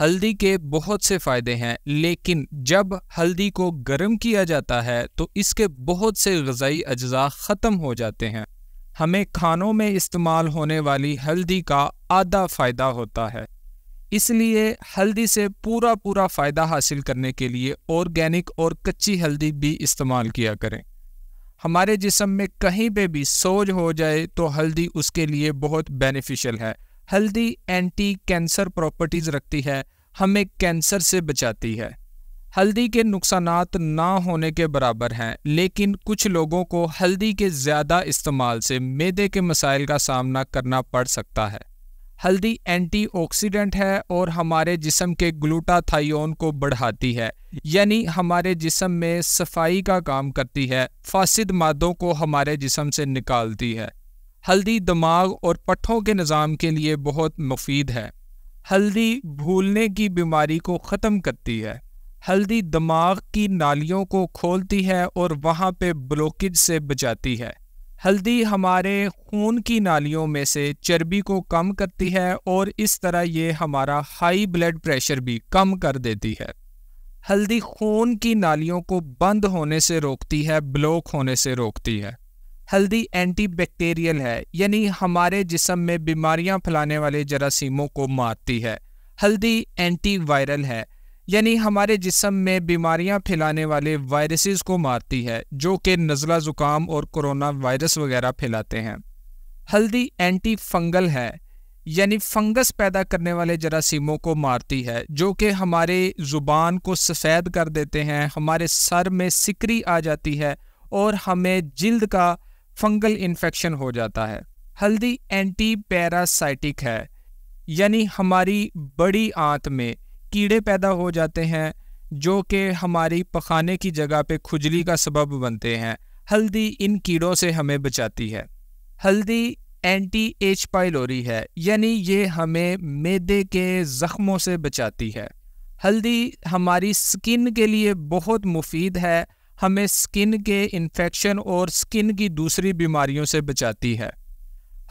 हल्दी के बहुत से फ़ायदे हैं लेकिन जब हल्दी को गर्म किया जाता है तो इसके बहुत से गज़ाई अज्जा ख़त्म हो जाते हैं हमें खानों में इस्तेमाल होने वाली हल्दी का आधा फ़ायदा होता है इसलिए हल्दी से पूरा पूरा फ़ायदा हासिल करने के लिए ऑर्गेनिक और कच्ची हल्दी भी इस्तेमाल किया करें हमारे जिसम में कहीं पर भी सोज हो जाए तो हल्दी उसके लिए बहुत बेनिफिशियल है हल्दी एंटी कैंसर प्रॉपर्टीज़ रखती है हमें कैंसर से बचाती है हल्दी के नुकसान ना होने के बराबर हैं लेकिन कुछ लोगों को हल्दी के ज़्यादा इस्तेमाल से मैदे के मसाइल का सामना करना पड़ सकता है हल्दी एंटीऑक्सीडेंट है और हमारे जिसम के ग्लूटाथायोन को बढ़ाती है यानी हमारे जिसम में सफाई का काम करती है फासिद मादों को हमारे जिसम से निकालती है हल्दी दिमाग और पट्ठों के निज़ाम के लिए बहुत मुफीद है हल्दी भूलने की बीमारी को ख़त्म करती है हल्दी दिमाग की नालियों को खोलती है और वहाँ पे ब्लॉकेज से बचाती है हल्दी हमारे खून की नालियों में से चर्बी को कम करती है और इस तरह ये हमारा हाई ब्लड प्रेशर भी कम कर देती है हल्दी खून की नालियों को बंद होने से रोकती है ब्लॉक होने से रोकती है हल्दी एंटीबैक्टीरियल है यानी हमारे जिसम में बीमारियां फैलाने वाले जरासीमों को मारती है हल्दी एंटीवायरल है यानी हमारे जिसम में बीमारियां फैलाने वाले वायरसेस को मारती है जो कि नज़ला ज़ुकाम और कोरोना वायरस वगैरह फैलाते हैं हल्दी एंटी फंगल है यानी फंगस पैदा करने वाले जरासीमों को मारती है जो कि हमारे ज़ुबान को सफ़ेद कर देते हैं हमारे सर में सिकरी आ जाती है और हमें जल्द का फंगल इन्फेक्शन हो जाता है हल्दी एंटी पैरासाइटिक है यानी हमारी बड़ी आंत में कीड़े पैदा हो जाते हैं जो कि हमारी पखाने की जगह पे खुजली का सबब बनते हैं हल्दी इन कीड़ों से हमें बचाती है हल्दी एंटी एच पाइलोरी है यानी ये हमें मेदे के ज़ख्मों से बचाती है हल्दी हमारी स्किन के लिए बहुत मुफीद है हमें स्किन के इन्फेक्शन और स्किन की दूसरी बीमारियों से बचाती है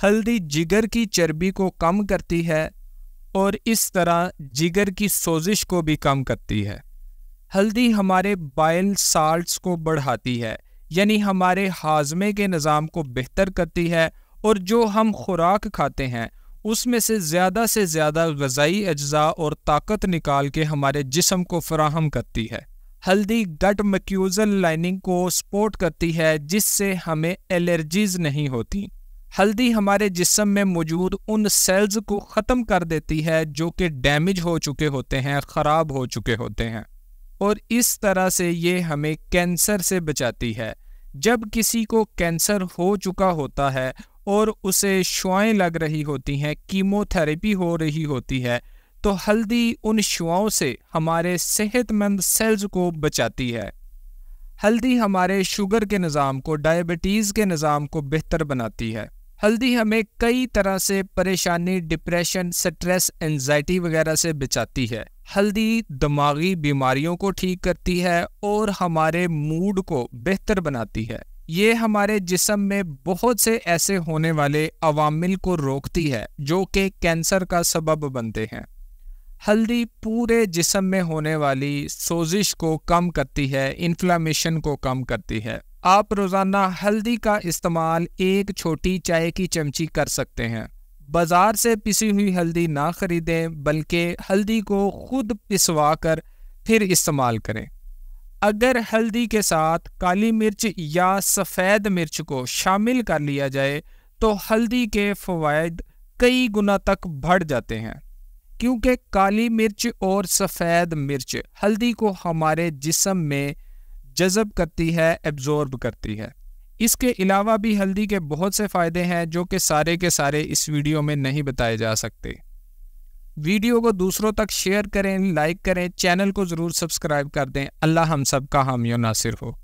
हल्दी जिगर की चर्बी को कम करती है और इस तरह जिगर की सोजिश को भी कम करती है हल्दी हमारे बाइल साल्ट्स को बढ़ाती है यानी हमारे हाजमे के निज़ाम को बेहतर करती है और जो हम खुराक खाते हैं उसमें से ज़्यादा से ज़्यादा गज़ाई अज्जा और ताकत निकाल के हमारे जिसम को फराहम करती है हल्दी गट मक्यूजल लाइनिंग को सपोर्ट करती है जिससे हमें एलर्जीज नहीं होती हल्दी हमारे जिसम में मौजूद उन सेल्स को ख़त्म कर देती है जो कि डैमेज हो चुके होते हैं ख़राब हो चुके होते हैं और इस तरह से ये हमें कैंसर से बचाती है जब किसी को कैंसर हो चुका होता है और उसे शुआएँ लग रही होती हैं कीमोथेरेपी हो रही होती है तो हल्दी उन शुआओं से हमारे सेहतमंद सेल्स को बचाती है हल्दी हमारे शुगर के निज़ाम को डायबिटीज़ के निज़ाम को बेहतर बनाती है हल्दी हमें कई तरह से परेशानी डिप्रेशन स्ट्रेस एनजाइटी वगैरह से बचाती है हल्दी दिमागी बीमारियों को ठीक करती है और हमारे मूड को बेहतर बनाती है ये हमारे जिसम में बहुत से ऐसे होने वाले अवामिल को रोकती है जो कि कैंसर का सबब बनते हैं हल्दी पूरे जिसम में होने वाली सोजिश को कम करती है इन्फ्लामेशन को कम करती है आप रोज़ाना हल्दी का इस्तेमाल एक छोटी चाय की चमची कर सकते हैं बाज़ार से पिसी हुई हल्दी ना ख़रीदें बल्कि हल्दी को खुद पिसवा कर फिर इस्तेमाल करें अगर हल्दी के साथ काली मिर्च या सफ़ेद मिर्च को शामिल कर लिया जाए तो हल्दी के फ़वाद कई गुना तक बढ़ जाते हैं क्योंकि काली मिर्च और सफ़ेद मिर्च हल्दी को हमारे जिसम में जज़ब करती है एब्ज़ॉर्ब करती है इसके अलावा भी हल्दी के बहुत से फ़ायदे हैं जो कि सारे के सारे इस वीडियो में नहीं बताए जा सकते वीडियो को दूसरों तक शेयर करें लाइक करें चैनल को ज़रूर सब्सक्राइब कर दें अल्लाह हम सब का हामियों नासिर हो